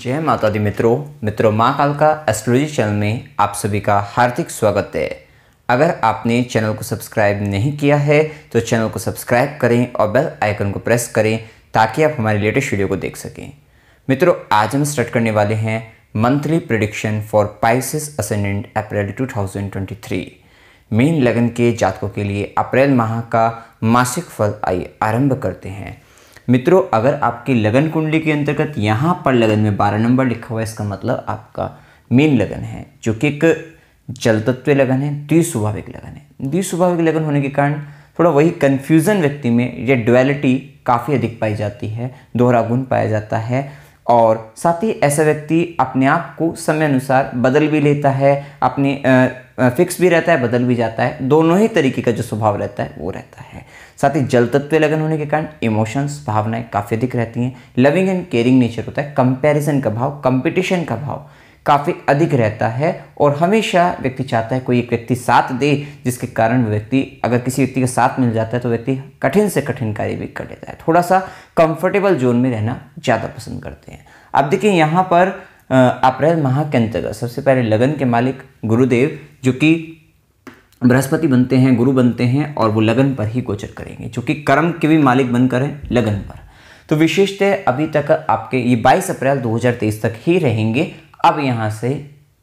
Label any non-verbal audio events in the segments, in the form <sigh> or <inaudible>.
जय माता दी मित्रों मित्रों माँ काल का एस्ट्रोलॉजी चैनल में आप सभी का हार्दिक स्वागत है अगर आपने चैनल को सब्सक्राइब नहीं किया है तो चैनल को सब्सक्राइब करें और बेल आइकन को प्रेस करें ताकि आप हमारे लेटेस्ट वीडियो को देख सकें मित्रों आज हम स्टार्ट करने वाले हैं monthly prediction for Pisces ascendant April to मीन लगन के जातकों के लिए अप्रैल माह का मासिक फल आइए आरंभ करते हैं मित्रों अगर आपकी लगन कुंडली के अंतर्गत यहाँ पर लगन में बारह नंबर लिखा हुआ है इसका मतलब आपका मेन लगन है जो कि एक जल तत्व लगन है द्विस्वाभाविक लगन है द्विस्वाभाविक लगन होने के कारण थोड़ा वही कन्फ्यूज़न व्यक्ति में ये डुअलिटी काफ़ी अधिक पाई जाती है दोहरा गुण पाया जाता है और साथ ही ऐसा व्यक्ति अपने आप को समय अनुसार बदल भी लेता है अपने फिक्स भी रहता है बदल भी जाता है दोनों ही तरीके का जो स्वभाव रहता है वो रहता है साथ ही जल तत्व लगन होने के कारण इमोशंस भावनाएं काफ़ी अधिक रहती हैं लविंग एंड केयरिंग नेचर होता है कंपैरिजन का भाव कंपटीशन का भाव काफ़ी अधिक रहता है और हमेशा व्यक्ति चाहता है कोई एक व्यक्ति साथ दे जिसके कारण व्यक्ति अगर किसी व्यक्ति का साथ मिल जाता है तो व्यक्ति कठिन से कठिन कार्य भी कर लेता है थोड़ा सा कंफर्टेबल जोन में रहना ज़्यादा पसंद करते हैं अब देखिए यहाँ पर अप्रैल माह के अंतर्गत सबसे पहले लगन के मालिक गुरुदेव जो कि बृहस्पति बनते हैं गुरु बनते हैं और वो लगन पर ही गोचर करेंगे चूंकि कर्म के भी मालिक बनकर हैं लगन पर तो विशेषतः अभी तक आपके ये 22 अप्रैल 2023 तक ही रहेंगे अब यहाँ से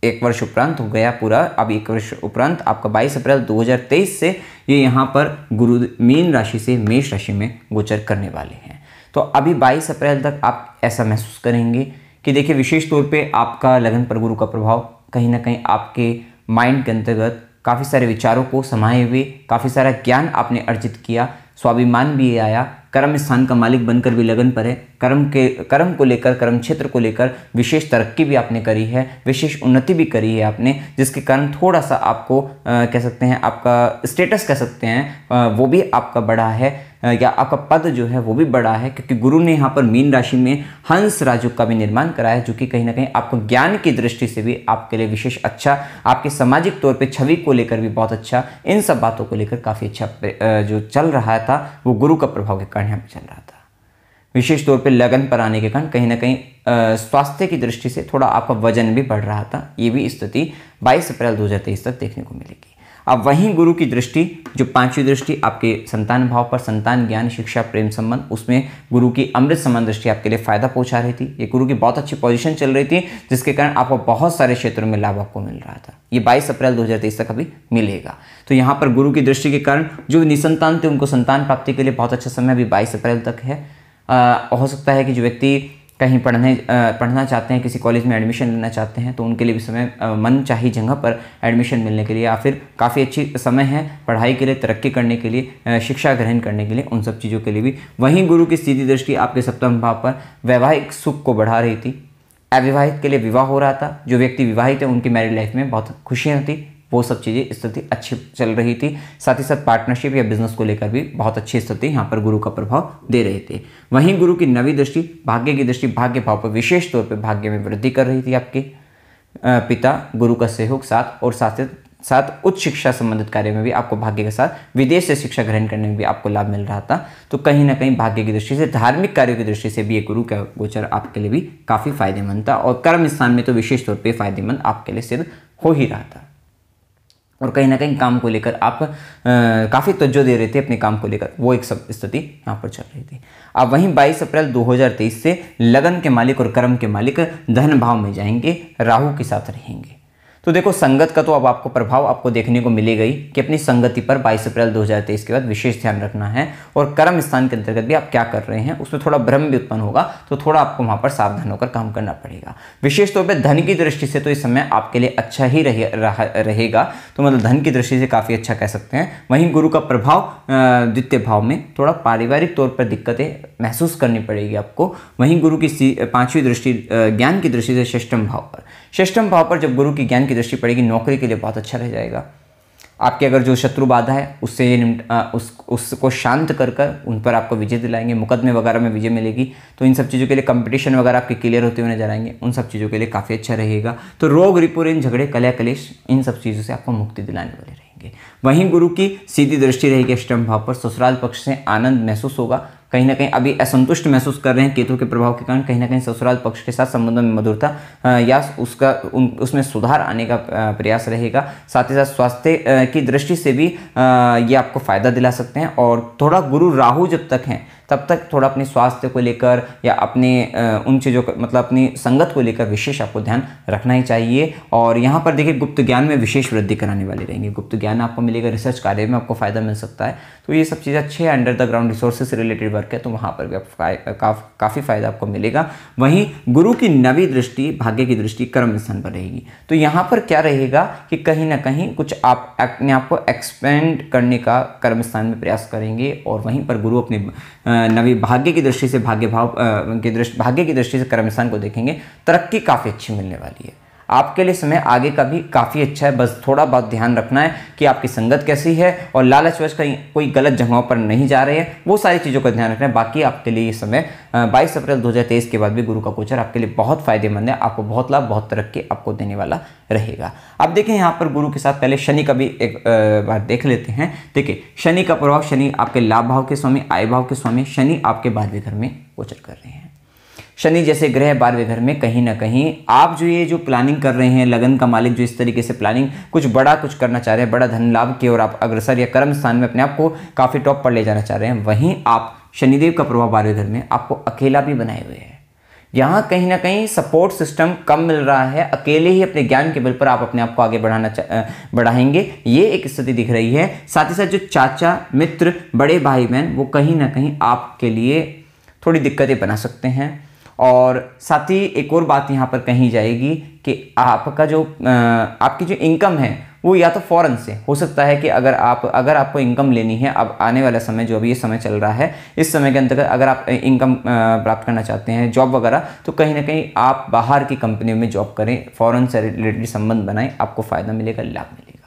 एक वर्ष उपरांत हो गया पूरा अब एक वर्ष उपरांत आपका 22 अप्रैल 2023 से ये यहाँ पर गुरु मीन राशि से मेष राशि में गोचर करने वाले हैं तो अभी 22 अप्रैल तक आप ऐसा महसूस करेंगे कि देखिए विशेष तौर पे आपका लगन पर गुरु का प्रभाव कहीं ना कहीं आपके माइंड के अंतर्गत काफ़ी सारे विचारों को समाये हुए काफ़ी सारा ज्ञान आपने अर्जित किया स्वाभिमान भी आया कर्म स्थान का मालिक बनकर भी लगन पर है कर्म के कर्म को लेकर कर्म क्षेत्र को लेकर विशेष तरक्की भी आपने करी है विशेष उन्नति भी करी है आपने जिसके कारण थोड़ा सा आपको आ, कह सकते हैं आपका स्टेटस कह सकते हैं आ, वो भी आपका बढ़ा है या आपका पद जो है वो भी बड़ा है क्योंकि गुरु ने यहाँ पर मीन राशि में हंस राजयोग का भी निर्माण कराया है जो कि कहीं ना कहीं आपको ज्ञान की दृष्टि से भी आपके लिए विशेष अच्छा आपके सामाजिक तौर पे छवि को लेकर भी बहुत अच्छा इन सब बातों को लेकर काफ़ी अच्छा जो चल रहा था वो गुरु का प्रभाव के कारण यहाँ पर चल रहा था विशेष तौर पर लगन पर आने के कारण कहीं ना कहीं स्वास्थ्य की दृष्टि से थोड़ा आपका वजन भी बढ़ रहा था ये भी स्थिति बाईस अप्रैल दो तक देखने को मिलेगी अब वहीं गुरु की दृष्टि जो पांचवी दृष्टि आपके संतान भाव पर संतान ज्ञान शिक्षा प्रेम संबंध उसमें गुरु की अमृत समान दृष्टि आपके लिए फ़ायदा पहुंचा रही थी ये गुरु की बहुत अच्छी पोजीशन चल रही थी जिसके कारण आपको बहुत सारे क्षेत्रों में लाभ आपको मिल रहा था ये 22 अप्रैल 2023 तक अभी मिलेगा तो यहाँ पर गुरु की दृष्टि के कारण जो निसंतान थे उनको संतान प्राप्ति के लिए बहुत अच्छा समय अभी बाईस अप्रैल तक है आ, हो सकता है कि जो व्यक्ति कहीं पढ़ने पढ़ना चाहते हैं किसी कॉलेज में एडमिशन लेना चाहते हैं तो उनके लिए भी समय मन चाहिए जगह पर एडमिशन मिलने के लिए या फिर काफ़ी अच्छी समय है पढ़ाई के लिए तरक्की करने के लिए शिक्षा ग्रहण करने के लिए उन सब चीज़ों के लिए भी वहीं गुरु की सीधी दृष्टि आपके सप्तम भाव पर वैवाहिक सुख को बढ़ा रही थी अविवाहित के लिए विवाह हो रहा था जो व्यक्ति विवाहित है उनकी मैरिड लाइफ में बहुत खुशियाँ थी वो सब चीज़ें स्थिति अच्छी चल रही थी साथ ही साथ पार्टनरशिप या बिजनेस को लेकर भी बहुत अच्छी स्थिति यहाँ पर गुरु का प्रभाव दे रहे थे वहीं गुरु की नवी दृष्टि भाग्य की दृष्टि भाग्य भाव पर विशेष तौर पर भाग्य में वृद्धि कर रही थी आपके पिता गुरु का सहयोग साथ और साथ साथ उच्च शिक्षा संबंधित कार्य में भी आपको भाग्य के साथ विदेश से शिक्षा ग्रहण करने में भी आपको लाभ मिल रहा था तो कहीं ना कहीं भाग्य की दृष्टि से धार्मिक कार्यों की दृष्टि से भी ये गुरु का गोचर आपके लिए भी काफ़ी फायदेमंद था और कर्म स्थान में तो विशेष तौर पर फायदेमंद आपके लिए सिद्ध हो ही रहा था और कहीं ना कहीं काम को लेकर आप काफ़ी तवज्जो दे रहे थे अपने काम को लेकर वो एक सब स्थिति यहाँ पर चल रही थी अब वहीं 22 अप्रैल 2023 से लगन के मालिक और कर्म के मालिक धन भाव में जाएंगे राहु के साथ रहेंगे तो देखो संगत का तो अब आपको प्रभाव आपको देखने को मिलेगा कि अपनी संगति पर 22 अप्रैल 2023 के बाद विशेष ध्यान रखना है और कर्म स्थान के अंतर्गत भी आप क्या कर रहे हैं उसमें थोड़ा भ्रम भी उत्पन्न होगा तो थोड़ा आपको वहाँ पर सावधान होकर काम करना पड़ेगा विशेष तौर पर धन की दृष्टि से तो इस समय आपके लिए अच्छा ही रहे, रह, रहेगा तो मतलब धन की दृष्टि से काफ़ी अच्छा कह सकते हैं वहीं गुरु का प्रभाव द्वितीय भाव में थोड़ा पारिवारिक तौर पर दिक्कतें महसूस करनी पड़ेगी आपको वहीं गुरु की पाँचवीं दृष्टि ज्ञान की दृष्टि से शिष्टम भाव पर श्रेष्ठम भाव पर जब गुरु की ज्ञान की दृष्टि पड़ेगी नौकरी के लिए बहुत अच्छा रह जाएगा आपके अगर जो शत्रु बाधा है उससे उस उसको शांत कर कर उन पर आपको विजय दिलाएंगे मुकदमे वगैरह में विजय मिलेगी तो इन सब चीज़ों के लिए कंपटीशन वगैरह आपके क्लियर होते हुए नजर आएंगे उन सब चीज़ों के लिए काफ़ी अच्छा रहेगा तो रोग इन झगड़े कलया कलेश इन सब चीज़ों से आपको मुक्ति दिलाने वाले रहेंगे वहीं गुरु की सीधी दृष्टि रहेगी अष्टम भाव पर ससुराल पक्ष से आनंद महसूस होगा कहीं ना कहीं अभी असंतुष्ट महसूस कर रहे हैं केतु के प्रभाव के कारण कहीं ना कहीं ससुराल पक्ष के साथ संबंधों में मधुरता या उसका उन उसमें सुधार आने का प्रयास रहेगा साथ ही साथ स्वास्थ्य की दृष्टि से भी ये आपको फ़ायदा दिला सकते हैं और थोड़ा गुरु राहु जब तक हैं तब तक थोड़ा अपने स्वास्थ्य को लेकर या अपने उन चीज़ों का मतलब अपनी संगत को लेकर विशेष आपको ध्यान रखना ही चाहिए और यहाँ पर देखिए गुप्त ज्ञान में विशेष वृद्धि कराने वाले रहेंगे गुप्त ज्ञान आपको मिलेगा रिसर्च कार्य में आपको फ़ायदा मिल सकता है तो ये सब चीज़ें अच्छे under the ground resources related work है तो वहाँ पर भी आप काफ़ी फ़ायदा आपको मिलेगा वहीं गुरु की नवी दृष्टि भाग्य की दृष्टि कर्म स्थान पर रहेगी तो यहाँ पर क्या रहेगा कि कहीं ना कहीं कुछ आप अपने आप को एक्सपेंड करने का कर्म स्थान में प्रयास करेंगे और वहीं पर गुरु अपने नवी भाग्य की दृष्टि से भाग्य भाव की दृष्टि भाग्य की दृष्टि से कर्म स्थान को देखेंगे तरक्की काफ़ी अच्छी मिलने वाली है आपके लिए समय आगे का भी काफ़ी अच्छा है बस थोड़ा बहुत ध्यान रखना है कि आपकी संगत कैसी है और लालचवश कहीं कोई गलत जगहों पर नहीं जा रहे हैं वो सारी चीज़ों का ध्यान रखना है बाकी आपके लिए ये समय बाईस अप्रैल दो के बाद भी गुरु का गोचर आपके लिए बहुत फ़ायदेमंद है आपको बहुत लाभ बहुत तरक्की आपको देने वाला रहेगा अब देखें यहाँ पर गुरु के साथ पहले शनि का भी एक बार देख लेते हैं देखिए शनि का प्रभाव शनि आपके लाभ भाव के स्वामी आय भाव के स्वामी शनि आपके बाद घर में गोचर कर रहे हैं शनि जैसे ग्रह बारहवें घर में कहीं ना कहीं आप जो ये जो प्लानिंग कर रहे हैं लगन का मालिक जो इस तरीके से प्लानिंग कुछ बड़ा कुछ करना चाह रहे हैं बड़ा धन लाभ की ओर आप अग्रसर या कर्म स्थान में अपने आप को काफ़ी टॉप पर ले जाना चाह रहे हैं वहीं आप शनिदेव का प्रभाव बारहवें घर में आपको अकेला भी बनाए हुए है यहाँ कहीं ना कहीं सपोर्ट सिस्टम कम मिल रहा है अकेले ही अपने ज्ञान के बल पर आप अपने आप को आगे बढ़ाना बढ़ाएंगे ये एक स्थिति दिख रही है साथ ही साथ जो चाचा मित्र बड़े भाई बहन वो कहीं ना कहीं आपके लिए थोड़ी दिक्कतें बना सकते हैं और साथ ही एक और बात यहाँ पर कही जाएगी कि आपका जो आपकी जो इनकम है वो या तो फ़ौरन से हो सकता है कि अगर आप अगर आपको इनकम लेनी है अब आने वाला समय जो अभी ये समय चल रहा है इस समय के अंतर्गत अगर आप इनकम प्राप्त करना चाहते हैं जॉब वगैरह तो कहीं ना कहीं आप बाहर की कंपनी में जॉब करें फ़ौरन से रिलेटेड संबंध बनाएं आपको फ़ायदा मिलेगा लाभ मिलेगा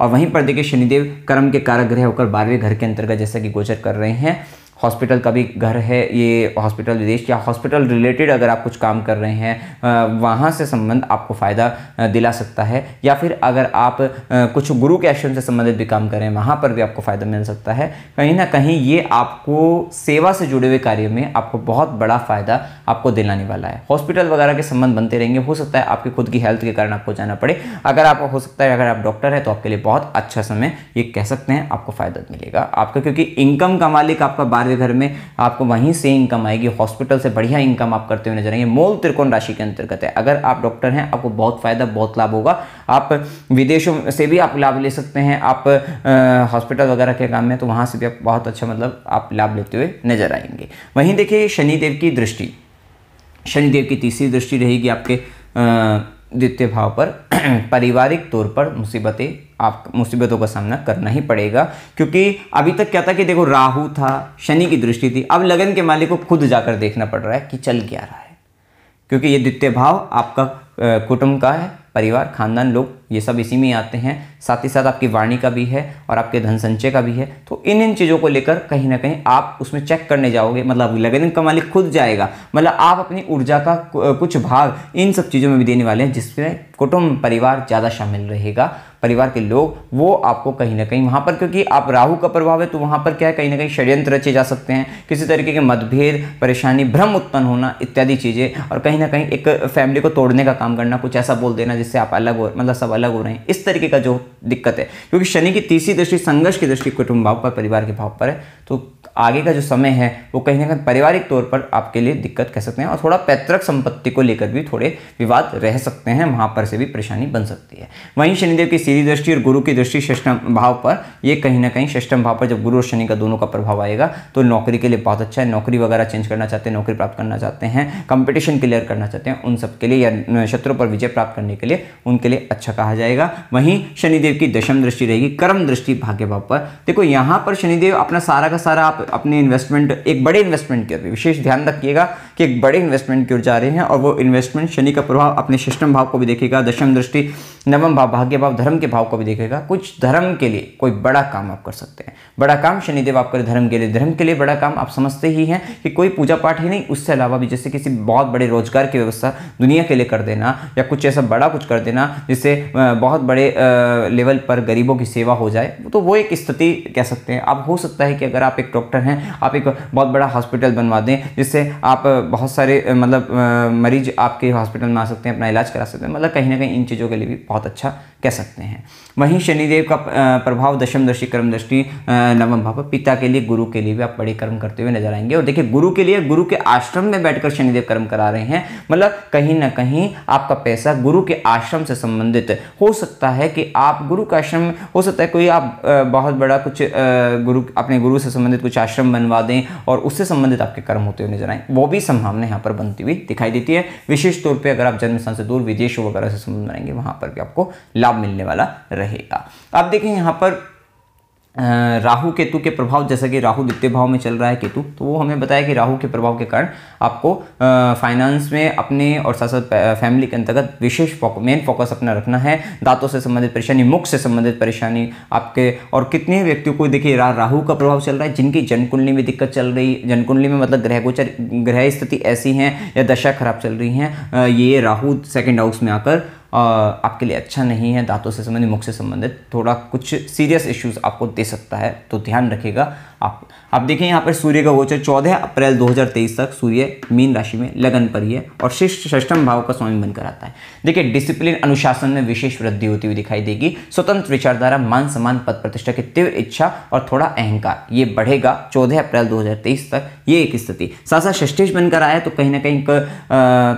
और वहीं पर देखिए शनिदेव कर्म के कारागृह होकर बारहवें घर के अंतर्गत जैसा कि गोचर कर रहे हैं हॉस्पिटल का भी घर है ये हॉस्पिटल विदेश या हॉस्पिटल रिलेटेड अगर आप कुछ काम कर रहे हैं वहाँ से संबंध आपको फ़ायदा दिला सकता है या फिर अगर आप कुछ गुरु के आश्रम से संबंधित भी काम करें वहाँ पर भी आपको फ़ायदा मिल सकता है कहीं ना कहीं ये आपको सेवा से जुड़े हुए कार्य में आपको बहुत बड़ा फ़ायदा आपको दिलाने वाला है हॉस्पिटल वगैरह के संबंध बनते रहेंगे हो सकता है आपकी खुद की हेल्थ के कारण आपको जाना पड़े अगर आप हो सकता है अगर आप डॉक्टर हैं तो आपके लिए बहुत अच्छा समय ये कह सकते हैं आपको फ़ायदा मिलेगा आपका क्योंकि इनकम का मालिक आपका बार सातवें घर में आपको वहीं से इनकम आएगी हॉस्पिटल से बढ़िया इनकम आप करते हुए नजर आएंगे मूल त्रिकोण राशि के अंतर्गत है अगर आप डॉक्टर हैं आपको बहुत फ़ायदा बहुत लाभ होगा आप विदेशों से भी आप लाभ ले सकते हैं आप हॉस्पिटल वगैरह के काम में तो वहाँ से भी आप बहुत अच्छा मतलब आप लाभ लेते हुए नजर आएंगे वहीं देखिए शनिदेव की दृष्टि शनिदेव की तीसरी दृष्टि रहेगी आपके द्वितीय भाव पर <clears throat> पारिवारिक तौर पर मुसीबतें आप मुसीबतों का सामना करना ही पड़ेगा क्योंकि अभी तक क्या था कि देखो राहु था शनि की दृष्टि थी अब लगन के मालिक को खुद जाकर देखना पड़ रहा है कि चल क्या रहा है क्योंकि ये द्वितीय भाव आपका कुटुंब का है परिवार खानदान लोग ये सब इसी में आते हैं साथ ही साथ आपकी वाणी का भी है और आपके धन संचय का भी है तो इन इन चीज़ों को लेकर कहीं ना कहीं आप उसमें चेक करने जाओगे मतलब लगन का मालिक खुद जाएगा मतलब आप अपनी ऊर्जा का कुछ भाग इन सब चीज़ों में भी देने वाले हैं जिसमें कुटुंब परिवार ज़्यादा शामिल रहेगा परिवार के लोग वो आपको कहीं ना कहीं वहाँ पर क्योंकि आप राहु का प्रभाव है तो वहाँ पर क्या है कहीं ना कहीं षड्यंत्र रचे जा सकते हैं किसी तरीके के मतभेद परेशानी भ्रम उत्पन्न होना इत्यादि चीज़ें और कहीं ना कहीं एक फैमिली को तोड़ने का काम करना कुछ ऐसा बोल देना जिससे आप अलग हो मतलब सब अलग हो रहे हैं इस तरीके का जो दिक्कत है क्योंकि शनि की तीसरी दृष्टि संघर्ष की दृष्टि कुटुंब भाव पर परिवार के भाव पर है तो आगे का जो समय है वो कहीं ना कहीं पारिवारिक तौर पर आपके लिए दिक्कत कह सकते हैं और थोड़ा पैतृक संपत्ति को लेकर भी थोड़े विवाद रह सकते हैं वहाँ पर से भी परेशानी बन सकती है वहीं शनिदेव की सीधी दृष्टि और गुरु की दृष्टि षष्टम भाव पर ये कहीं ना कहीं ष्टम भाव पर जब गुरु और शनि का दोनों का प्रभाव आएगा तो नौकरी के लिए बहुत अच्छा है नौकरी वगैरह चेंज करना चाहते हैं नौकरी प्राप्त करना चाहते हैं कंपटीशन क्लियर करना चाहते हैं उन सबके लिए या शत्रु पर विजय प्राप्त करने के लिए उनके लिए अच्छा कहा जाएगा वहीं शनिदेव की दशम दृष्टि रहेगी कर्म दृष्टि भाग्य भाव पर देखो यहाँ पर शनिदेव अपना सारा का सारा आप आप अपने इन्वेस्टमेंट एक बड़े इन्वेस्टमेंट के विशेष ध्यान रखिएगा कि एक बड़े इन्वेस्टमेंट की ओर जा रहे हैं और वो इन्वेस्टमेंट शनि का प्रभाव अपने सिस्टम भाव को भी देखेगा दशम दृष्टि नवम भाव भाग्य भाव धर्म के भाव को भी देखेगा कुछ धर्म के लिए कोई बड़ा काम आप कर सकते हैं बड़ा काम शनिदेव आप करें धर्म के लिए धर्म के लिए बड़ा काम आप समझते ही हैं कि कोई पूजा पाठ ही नहीं उससे अलावा भी जैसे किसी बहुत बड़े रोजगार की व्यवस्था दुनिया के लिए कर देना या कुछ ऐसा बड़ा कुछ कर देना जिससे बहुत बड़े लेवल पर गरीबों की सेवा हो जाए तो वो एक स्थिति कह सकते हैं अब हो सकता है कि अगर आप एक डॉक्टर डॉक्टर हैं आप एक बहुत बड़ा हॉस्पिटल बनवा दें जिससे आप बहुत सारे मतलब मरीज आपके हॉस्पिटल में आ सकते हैं अपना इलाज करा सकते हैं मतलब कहीं ना कहीं इन चीज़ों के लिए भी बहुत अच्छा कह सकते हैं वहीं शनिदेव का प्रभाव दशम दृष्टि कर्म दृष्टि नवम भाव पिता के लिए गुरु के लिए भी आप बड़े कर्म करते हुए नजर आएंगे और देखिए गुरु के लिए गुरु के आश्रम में बैठकर शनिदेव कर्म करा रहे हैं मतलब कहीं ना कहीं आपका पैसा गुरु के आश्रम से संबंधित हो सकता है कि आप गुरु का आश्रम हो सकता है कोई आप बहुत बड़ा कुछ गुरु अपने गुरु से संबंधित कुछ आश्रम बनवा दें और उससे संबंधित आपके कर्म होते हुए नजर आए वो भी संभावना यहाँ पर बनती हुई दिखाई देती है विशेष तौर पर अगर आप जन्म स्थान से दूर विदेश वगैरह से संबंध बनाएंगे वहाँ पर भी आपको लाभ लाभ मिलने वाला रहेगा अब देखें यहाँ पर राहु केतु के प्रभाव जैसा कि राहु द्वितीय भाव में चल रहा है केतु तो वो हमें बताया कि राहु के प्रभाव के कारण आपको फाइनेंस में अपने और साथ साथ फैमिली के अंतर्गत विशेष मेन फोकस अपना रखना है दांतों से संबंधित परेशानी मुख से संबंधित परेशानी आपके और कितने व्यक्तियों को देखिए रा, राहु का प्रभाव चल रहा है जिनकी जनकुंडली में दिक्कत चल रही जनकुंडली में मतलब ग्रह गोचर ग्रह स्थिति ऐसी हैं या दशा खराब चल रही हैं ये राहू सेकेंड हाउस में आकर आपके लिए अच्छा नहीं है दांतों से संबंधित मुख से संबंधित थोड़ा कुछ सीरियस इश्यूज आपको दे सकता है तो ध्यान रखिएगा आप आप देखें यहाँ पर सूर्य का गोचर 14 अप्रैल 2023 तक सूर्य मीन राशि में लगन पर ही है और शिष्ट सष्टम भाव का स्वामी बनकर आता है देखिए डिसिप्लिन अनुशासन में विशेष वृद्धि होती हुई दिखाई देगी स्वतंत्र विचारधारा मान सम्मान पद प्रतिष्ठा की तीव्र इच्छा और थोड़ा अहंकार ये बढ़ेगा चौदह अप्रैल दो तक ये एक स्थिति साथ साथ षष्ठेश बनकर आया तो कहीं ना कहीं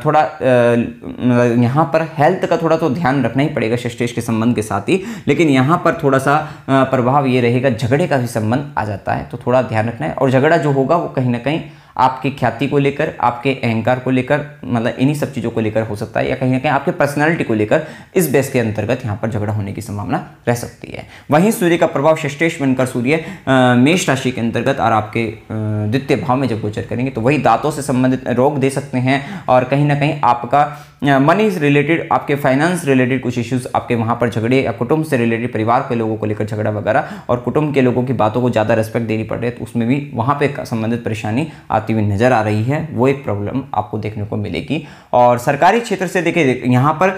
थोड़ा मतलब यहाँ पर हेल्थ का थोड़ा तो ध्यान रखना ही पड़ेगा षष्ठेश के संबंध के साथ ही लेकिन यहाँ पर थोड़ा सा प्रभाव ये रहेगा झगड़े का भी संबंध आ जाता है तो तो थोड़ा ध्यान रखना है और झगड़ा जो होगा वो कहीं ना कहीं आपकी ख्याति को लेकर आपके अहंकार को लेकर मतलब इन्हीं सब चीज़ों को लेकर हो सकता है या कहीं ना कहीं आपके पर्सनालिटी को लेकर इस बेस के अंतर्गत यहाँ पर झगड़ा होने की संभावना रह सकती है वहीं सूर्य का प्रभाव श्रेष्ठेश बनकर सूर्य मेष राशि के अंतर्गत और आपके द्वितीय भाव में जब गोचर करेंगे तो वही दांतों से संबंधित रोग दे सकते हैं और कहीं ना कहीं आपका मनी इज रिलेटेड आपके फाइनेंस रिलेटेड कुछ इश्यूज आपके वहाँ पर झगड़े या कुटुंब से रिलेटेड परिवार के लोगों को लेकर झगड़ा वगैरह और कुटुंब के लोगों की बातों को ज़्यादा रेस्पेक्ट देनी पड़ रही है तो उसमें भी वहाँ पर संबंधित परेशानी आती हुई नज़र आ रही है वो एक प्रॉब्लम आपको देखने को मिलेगी और सरकारी क्षेत्र से देखिए यहाँ पर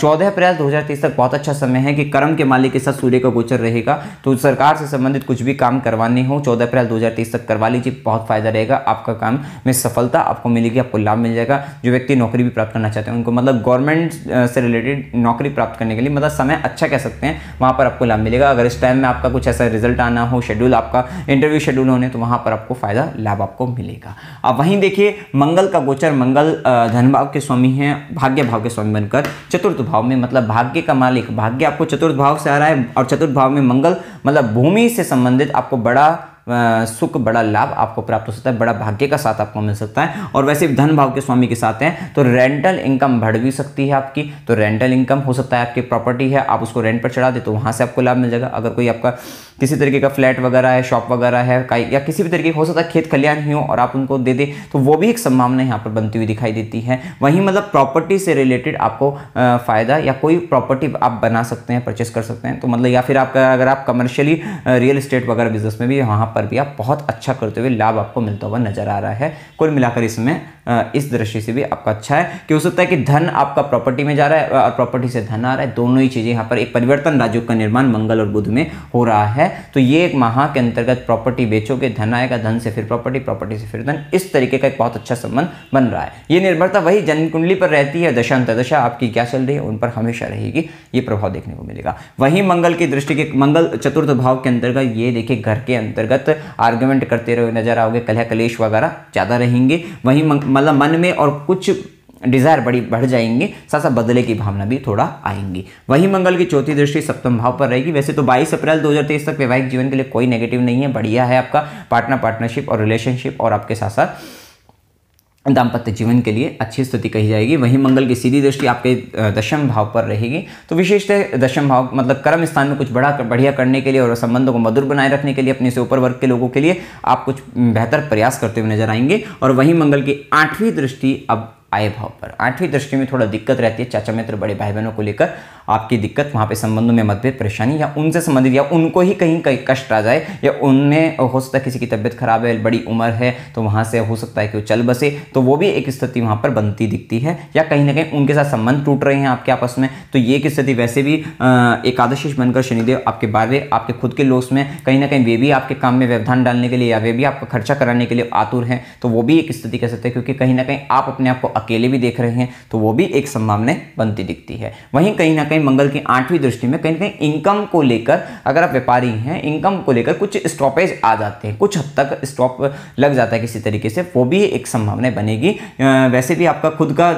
चौदह अप्रैल दो तक बहुत अच्छा समय है कि कर्म के मालिक के साथ सूर्य का गोचर रहेगा तो सरकार से संबंधित कुछ भी काम करवाने हो चौदह अप्रैल दो तक करवा लीजिए बहुत फायदा रहेगा आपका काम में सफलता आपको मिलेगी आपको लाभ मिल जाएगा जो व्यक्ति नौकरी भी प्राप्त करना चाहते हैं उनको मतलब गवर्नमेंट से रिलेटेड नौकरी प्राप्त करने के लिए मतलब समय अच्छा कह सकते हैं वहाँ पर आपको लाभ मिलेगा अगर इस टाइम में आपका कुछ ऐसा रिजल्ट आना हो शेड्यूल आपका इंटरव्यू शेड्यूल होने तो वहाँ पर आपको फ़ायदा लाभ आपको मिलेगा अब वहीं देखिए मंगल का गोचर मंगल धनभाव के स्वामी हैं भाग्य भाव के स्वामी बनकर चतुर्थ भाव में मतलब भाग्य का मालिक भाग्य आपको चतुर्थ भाव से आ रहा है और चतुर्थ भाव में मंगल मतलब भूमि से संबंधित आपको बड़ा सुख बड़ा लाभ आपको प्राप्त हो सकता है बड़ा भाग्य का साथ आपको मिल सकता है और वैसे धन भाव के स्वामी के साथ हैं तो रेंटल इनकम बढ़ भी सकती है आपकी तो रेंटल इनकम हो सकता है आपकी प्रॉपर्टी है आप उसको रेंट पर चढ़ा दे तो वहाँ से आपको लाभ मिल जाएगा अगर कोई आपका किसी तरीके का फ्लैट वगैरह है शॉप वगैरह है या किसी भी तरीके हो सकता है खेत खलियान ही हो और आप उनको दे दें तो वो भी एक संभावना यहाँ पर बनती हुई दिखाई देती है वहीं मतलब प्रॉपर्टी से रिलेटेड आपको फ़ायदा या कोई प्रॉपर्टी आप बना सकते हैं परचेस कर सकते हैं तो मतलब या फिर आपका अगर आप कमर्शियली रियल इस्टेट वगैरह बिजनेस में भी वहाँ पर भी आप बहुत अच्छा करते हुए लाभ आपको मिलता हुआ नज़र आ रहा है कुल मिलाकर इसमें इस दृष्टि से भी आपका अच्छा है कि हो सकता है कि धन आपका प्रॉपर्टी में जा रहा है और प्रॉपर्टी से धन आ रहा है दोनों ही चीज़ें यहाँ पर एक परिवर्तन राजयोग का निर्माण मंगल और बुध में हो रहा है तो ये एक माह के अंतर्गत प्रॉपर्टी बेचोगे धन आएगा धन से फिर प्रॉपर्टी प्रॉपर्टी से फिर धन इस तरीके का एक बहुत अच्छा संबंध बन रहा है ये निर्भरता वही जन्म कुंडली पर रहती है दशा अंतरदशा आपकी क्या चल रही है उन पर हमेशा रहेगी ये प्रभाव देखने को मिलेगा वहीं मंगल की दृष्टि के मंगल चतुर्थ भाव के अंतर्गत ये देखिए घर के अंतर्गत आर्ग्यूमेंट करते रहे नजर आओगे कलह कलेश वगैरह ज़्यादा रहेंगे वहीं मतलब मन में और कुछ डिजायर बड़ी बढ़ जाएंगे साथ साथ बदले की भावना भी थोड़ा आएंगी वही मंगल की चौथी दृष्टि सप्तम भाव पर रहेगी वैसे तो 22 अप्रैल 2023 तक वैवाहिक जीवन के लिए कोई नेगेटिव नहीं है बढ़िया है आपका पार्टनर पार्टनरशिप और रिलेशनशिप और आपके साथ साथ दाम्पत्य जीवन के लिए अच्छी स्थिति कही जाएगी वहीं मंगल की सीधी दृष्टि आपके दशम भाव पर रहेगी तो विशेषतः दशम भाव मतलब कर्म स्थान में कुछ बड़ा बढ़िया करने के लिए और संबंधों को मधुर बनाए रखने के लिए अपने से ऊपर वर्ग के लोगों के लिए आप कुछ बेहतर प्रयास करते हुए नजर आएंगे और वहीं मंगल की आठवीं दृष्टि अब आय भाव पर आठवीं दृष्टि में थोड़ा दिक्कत रहती है चाचा मित्र बड़े भाई बहनों को लेकर आपकी दिक्कत वहाँ पे संबंधों में मतभेद परेशानी या उनसे संबंधित या उनको ही कहीं कहीं कष्ट आ जाए या उनमें हो सकता है किसी की तबीयत खराब है बड़ी उम्र है तो वहाँ से हो सकता है कि वो चल बसे तो वो भी एक स्थिति वहाँ पर बनती दिखती है या कहीं ना कहीं उनके साथ संबंध टूट रहे हैं आपके आपस में तो ये एक स्थिति वैसे भी एकादशीष बनकर शनिदेव आपके बारे आपके खुद के लोस में कहीं ना कहीं वे भी आपके काम में व्यवधान डालने के लिए या वे भी आपका खर्चा कराने के लिए आतुर हैं तो वो भी एक स्थिति कह सकते हैं क्योंकि कहीं ना कहीं आप अपने आप को अकेले भी देख रहे हैं तो वो भी एक संभावना बनती दिखती है वहीं कहीं ना कहीं कहीं मंगल की आठवीं दृष्टि में कहीं कहीं इनकम को लेकर अगर आप व्यापारी हैं इनकम को लेकर कुछ स्टॉपेज आ जाते हैं कुछ हद तक स्टॉप लग जाता है किसी तरीके से वो भी एक संभावना बनेगी वैसे भी आपका खुद का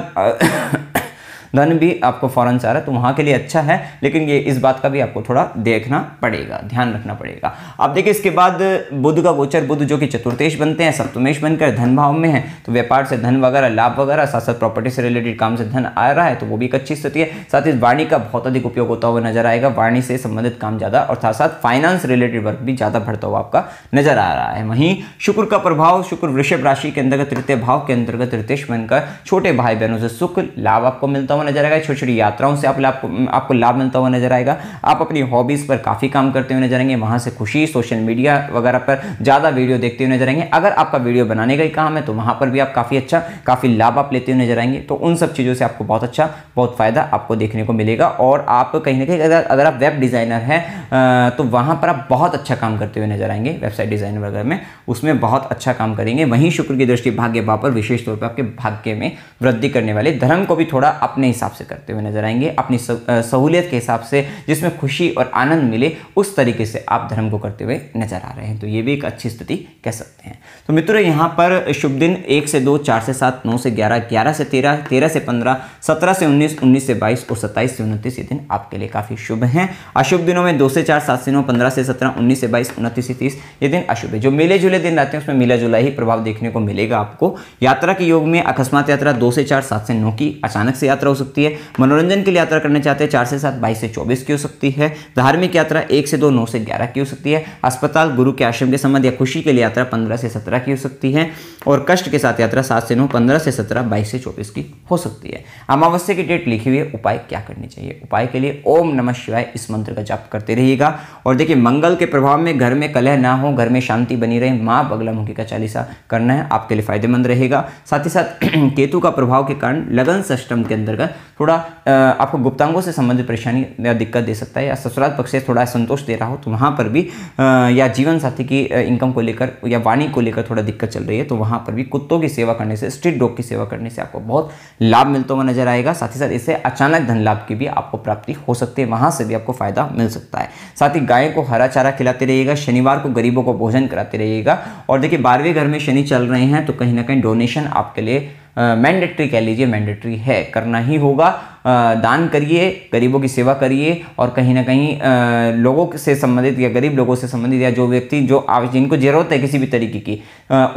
धन भी आपको फ़ौरन से आ रहा है तो वहाँ के लिए अच्छा है लेकिन ये इस बात का भी आपको थोड़ा देखना पड़ेगा ध्यान रखना पड़ेगा अब देखिए इसके बाद बुद्ध का गोचर बुद्ध जो कि चतुर्थेश बनते हैं सप्तमेश बनकर धन भाव में है तो व्यापार से धन वगैरह लाभ वगैरह साथ साथ प्रॉपर्टी से रिलेटेड काम से धन आ रहा है तो वो भी एक अच्छी स्थिति है साथ ही वाणी का बहुत अधिक उपयोग होता हुआ नजर आएगा वाणी से संबंधित काम ज़्यादा और साथ साथ फाइनेंस रिलेटेड वर्क भी ज़्यादा बढ़ता हुआ आपका नजर आ रहा है वहीं शुक्र का प्रभाव शुक्र वृषभ राशि के अंतर्गत तृतीय भाव के अंतर्गत तृतीय बनकर छोटे भाई बहनों से सुख लाभ आपको मिलता हुआ हुआ नजर आएगा छोटी छोटी यात्राओं से आप लाभ आपको लाभ मिलता हुआ नजर आएगा आप अपनी हॉबीज़ पर काफ़ी काम करते हुए नजर आएंगे वहां से खुशी सोशल मीडिया वगैरह पर ज़्यादा वीडियो देखते हुए नजर आएंगे अगर आपका वीडियो बनाने का ही काम है तो वहां पर भी आप काफ़ी अच्छा काफ़ी लाभ आप लेते हुए नजर आएंगे तो उन सब चीज़ों से आपको बहुत अच्छा बहुत फ़ायदा आपको देखने को मिलेगा और आप कहीं ना कहीं अगर अगर आप वेब डिज़ाइनर हैं तो वहां पर आप बहुत अच्छा काम करते हुए नजर आएंगे वेबसाइट डिज़ाइन वगैरह में उसमें बहुत अच्छा काम करेंगे वहीं शुक्र की दृष्टि भाग्य भाव पर विशेष तौर पर आपके भाग्य में वृद्धि करने वाले धर्म को भी थोड़ा अपने हिसाब से करते हुए नजर आएंगे अपनी सहूलियत के हिसाब से जिसमें खुशी और आनंद मिले उस तरीके से आप धर्म को करते हुए नजर आ रहे हैं तो ये भी एक अच्छी स्थिति कह सकते हैं तो मित्रों यहाँ पर शुभ दिन एक से दो चार से सात नौ से ग्यारह ग्यारह से तेरह तेरह से पंद्रह सत्रह से उन्नीस उन्नीस से बाईस और सत्ताईस से उनतीस ये दिन आपके लिए काफ़ी शुभ हैं अशुभ दिनों में दो से चार सात से नौ पंद्रह से सत्रह उन्नीस से बाईस उनतीस से तीस ये दिन अशुभ है जो मिले जुले दिन रहते हैं उसमें मिला जुला ही प्रभाव देखने को मिलेगा आपको यात्रा के योग में अकस्मात यात्रा दो से चार सात से नौ की अचानक से यात्रा हो सकती है मनोरंजन के लिए यात्रा करना चाहते हैं चार से सात बाईस से चौबीस की हो सकती है धार्मिक यात्रा एक से दो नौ से ग्यारह की हो सकती है अस्पताल गुरु के आश्रम के संबंध या खुशी के लिए यात्रा पंद्रह से सत्रह की हो सकती है और कष्ट के साथ यात्रा सात से नौ पंद्रह से सत्रह बाईस से चौबीस की हो सकती है अमावस्या की डेट लिखी हुई है उपाय क्या करनी चाहिए उपाय के लिए ओम नम शिवाय इस मंत्र का जाप करते रहिएगा और देखिए मंगल के प्रभाव में घर में कलह ना हो घर में शांति बनी रहे माँ बगला मुखी का चालीसा करना है आपके लिए फायदेमंद रहेगा साथ ही साथ <clears throat> केतु का प्रभाव के कारण लगन सिस्टम के अंतर्गत है थोड़ा आपको गुप्तांगों से संबंधित परेशानी या दिक्कत दे सकता है या ससुराल पक्ष से थोड़ा संतोष दे रहा हो तो वहाँ पर भी या जीवन साथी की इनकम को लेकर या वाणी को लेकर थोड़ा दिक्कत चल रही है तो वहाँ पर भी कुत्तों की सेवा करने से स्ट्रीट डॉग की सेवा करने से आपको बहुत लाभ मिलता हुआ नजर आएगा साथ ही साथ इससे अचानक धन लाभ की भी आपको प्राप्ति हो सकती है वहाँ से भी आपको फायदा मिल सकता है साथ ही गाय को हरा चारा खिलाते रहिएगा शनिवार को गरीबों को भोजन कराते रहिएगा और देखिए बारहवें घर में शनि चल रहे हैं तो कहीं ना कहीं डोनेशन आपके लिए मैंडेटरी कह लीजिए मैंडेटरी है करना ही होगा दान करिए गरीबों की सेवा करिए और कहीं ना कहीं लोगों से संबंधित या गरीब लोगों से संबंधित या जो व्यक्ति जो आप जिनको ज़रूरत है किसी भी तरीके की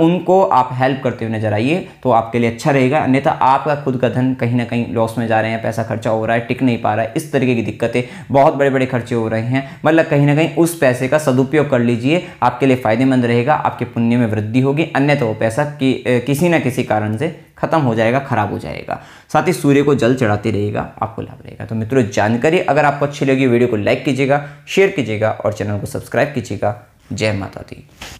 उनको आप हेल्प करते हुए नजर आइए तो आपके लिए अच्छा रहेगा अन्यथा आपका खुद का धन कहीं ना कहीं लॉस में जा रहे हैं पैसा खर्चा हो रहा है टिक नहीं पा रहा है इस तरीके की दिक्कतें बहुत बड़े बड़े खर्चे हो रहे हैं मतलब कहीं ना कहीं उस पैसे का सदुपयोग कर लीजिए आपके लिए फ़ायदेमंद रहेगा आपके पुण्य में वृद्धि होगी अन्यथा वो पैसा किसी ना किसी कारण से खत्म हो जाएगा खराब हो जाएगा साथ ही सूर्य को जल चढ़ाते रहेगा आपको लाभ रहेगा तो मित्रों जानकारी अगर आपको अच्छी लगी वीडियो को लाइक कीजिएगा शेयर कीजिएगा और चैनल को सब्सक्राइब कीजिएगा जय माता दी